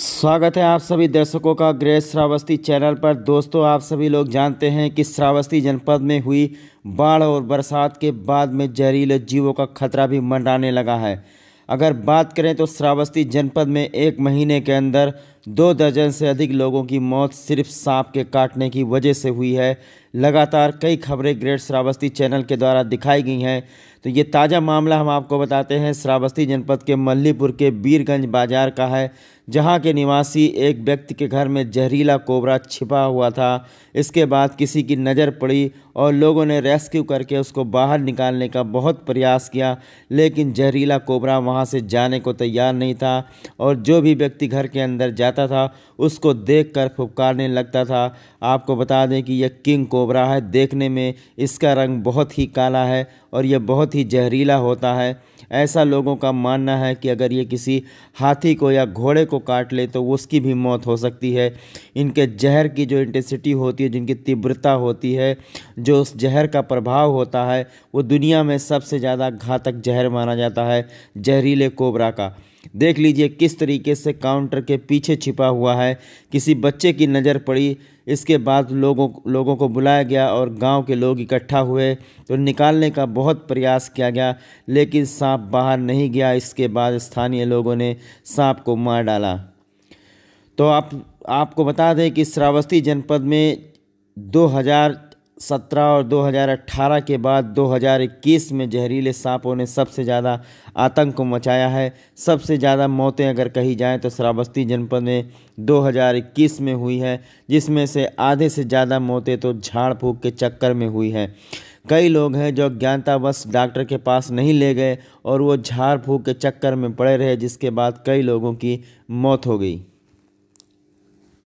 स्वागत है आप सभी दर्शकों का ग्रेट श्रावस्ती चैनल पर दोस्तों आप सभी लोग जानते हैं कि श्रावस्ती जनपद में हुई बाढ़ और बरसात के बाद में जहरीले जीवों का खतरा भी मंडराने लगा है अगर बात करें तो श्रावस्ती जनपद में एक महीने के अंदर दो दर्जन से अधिक लोगों की मौत सिर्फ सांप के काटने की वजह से हुई है लगातार कई खबरें ग्रेट श्रावस्ती चैनल के द्वारा दिखाई गई हैं तो ये ताज़ा मामला हम आपको बताते हैं श्रावस्ती जनपद के मल्लीपुर के बीरगंज बाजार का है जहां के निवासी एक व्यक्ति के घर में जहरीला कोबरा छिपा हुआ था इसके बाद किसी की नज़र पड़ी और लोगों ने रेस्क्यू करके उसको बाहर निकालने का बहुत प्रयास किया लेकिन जहरीला कोबरा वहाँ से जाने को तैयार नहीं था और जो भी व्यक्ति घर के अंदर जा जाता था उसको देखकर फुपकारने लगता था आपको बता दें कि यह किंग कोबरा है देखने में इसका रंग बहुत ही काला है और यह बहुत ही जहरीला होता है ऐसा लोगों का मानना है कि अगर ये किसी हाथी को या घोड़े को काट ले तो उसकी भी मौत हो सकती है इनके जहर की जो इंटेंसिटी होती है जिनकी तीव्रता होती है जो उस जहर का प्रभाव होता है वो दुनिया में सबसे ज़्यादा घातक जहर माना जाता है जहरीले कोबरा का देख लीजिए किस तरीके से काउंटर के पीछे छिपा हुआ है किसी बच्चे की नज़र पड़ी इसके बाद लोगों लोगों को बुलाया गया और गांव के लोग इकट्ठा हुए तो निकालने का बहुत प्रयास किया गया लेकिन सांप बाहर नहीं गया इसके बाद स्थानीय लोगों ने सांप को मार डाला तो आप आपको बता दें कि श्रावस्ती जनपद में 2000 2017 और 2018 के बाद 2021 में जहरीले सांपों ने सबसे ज़्यादा आतंक को मचाया है सबसे ज़्यादा मौतें अगर कही जाएं तो श्रावस्ती जनपद में 2021 में हुई है जिसमें से आधे से ज़्यादा मौतें तो झाड़ फूक के चक्कर में हुई हैं कई लोग हैं जो अज्ञानतावश डॉक्टर के पास नहीं ले गए और वो झाड़ फूक के चक्कर में पड़े रहे जिसके बाद कई लोगों की मौत हो गई